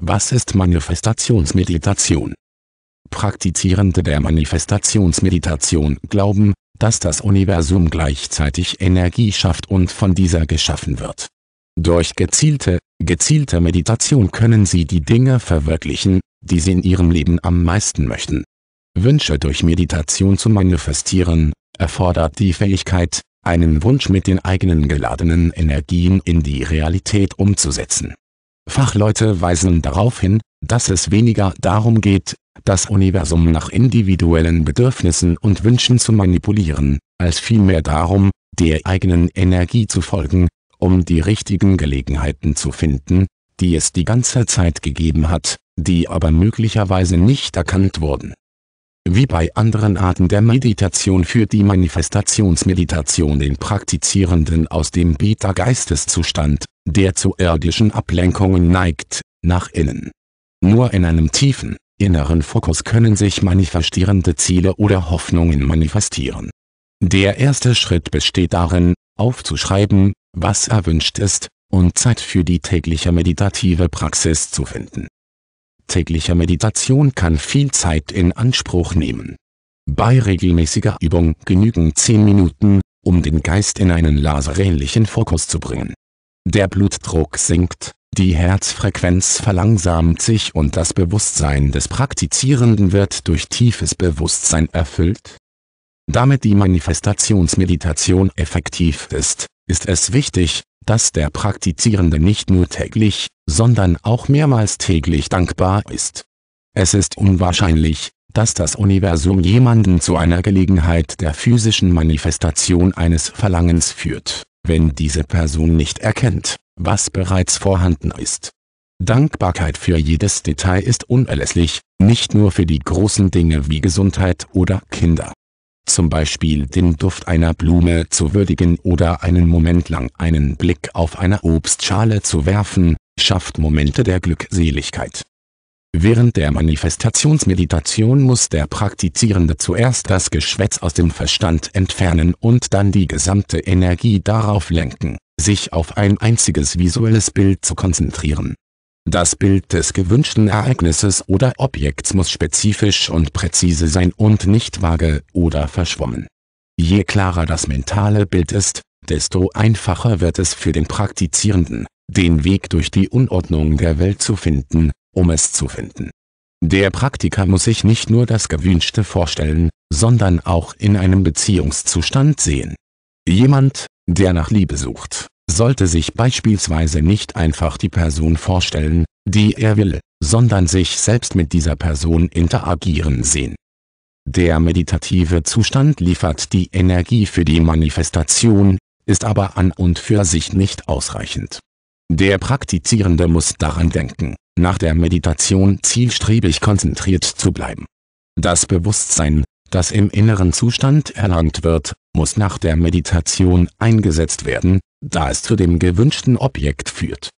Was ist Manifestationsmeditation? Praktizierende der Manifestationsmeditation glauben, dass das Universum gleichzeitig Energie schafft und von dieser geschaffen wird. Durch gezielte, gezielte Meditation können sie die Dinge verwirklichen, die sie in ihrem Leben am meisten möchten. Wünsche durch Meditation zu manifestieren, erfordert die Fähigkeit, einen Wunsch mit den eigenen geladenen Energien in die Realität umzusetzen Fachleute weisen darauf hin, dass es weniger darum geht, das Universum nach individuellen Bedürfnissen und Wünschen zu manipulieren, als vielmehr darum, der eigenen Energie zu folgen, um die richtigen Gelegenheiten zu finden, die es die ganze Zeit gegeben hat, die aber möglicherweise nicht erkannt wurden wie bei anderen Arten der Meditation führt die Manifestationsmeditation den Praktizierenden aus dem Beta-Geisteszustand, der zu irdischen Ablenkungen neigt, nach innen. Nur in einem tiefen, inneren Fokus können sich manifestierende Ziele oder Hoffnungen manifestieren. Der erste Schritt besteht darin, aufzuschreiben, was erwünscht ist, und Zeit für die tägliche meditative Praxis zu finden Täglicher Meditation kann viel Zeit in Anspruch nehmen. Bei regelmäßiger Übung genügen 10 Minuten, um den Geist in einen laserähnlichen Fokus zu bringen. Der Blutdruck sinkt, die Herzfrequenz verlangsamt sich und das Bewusstsein des Praktizierenden wird durch tiefes Bewusstsein erfüllt. Damit die Manifestationsmeditation effektiv ist, ist es wichtig, dass der Praktizierende nicht nur täglich, sondern auch mehrmals täglich dankbar ist. Es ist unwahrscheinlich, dass das Universum jemanden zu einer Gelegenheit der physischen Manifestation eines Verlangens führt, wenn diese Person nicht erkennt, was bereits vorhanden ist. Dankbarkeit für jedes Detail ist unerlässlich, nicht nur für die großen Dinge wie Gesundheit oder Kinder zum Beispiel den Duft einer Blume zu würdigen oder einen Moment lang einen Blick auf eine Obstschale zu werfen, schafft Momente der Glückseligkeit. Während der Manifestationsmeditation muss der Praktizierende zuerst das Geschwätz aus dem Verstand entfernen und dann die gesamte Energie darauf lenken, sich auf ein einziges visuelles Bild zu konzentrieren das Bild des gewünschten Ereignisses oder Objekts muss spezifisch und präzise sein und nicht vage oder verschwommen. Je klarer das mentale Bild ist, desto einfacher wird es für den Praktizierenden, den Weg durch die Unordnung der Welt zu finden, um es zu finden. Der Praktiker muss sich nicht nur das Gewünschte vorstellen, sondern auch in einem Beziehungszustand sehen. Jemand, der nach Liebe sucht, sollte sich beispielsweise nicht einfach die Person vorstellen, die er will, sondern sich selbst mit dieser Person interagieren sehen. Der meditative Zustand liefert die Energie für die Manifestation, ist aber an und für sich nicht ausreichend. Der Praktizierende muss daran denken, nach der Meditation zielstrebig konzentriert zu bleiben. Das Bewusstsein, das im inneren Zustand erlangt wird, muss nach der Meditation eingesetzt werden, da es zu dem gewünschten Objekt führt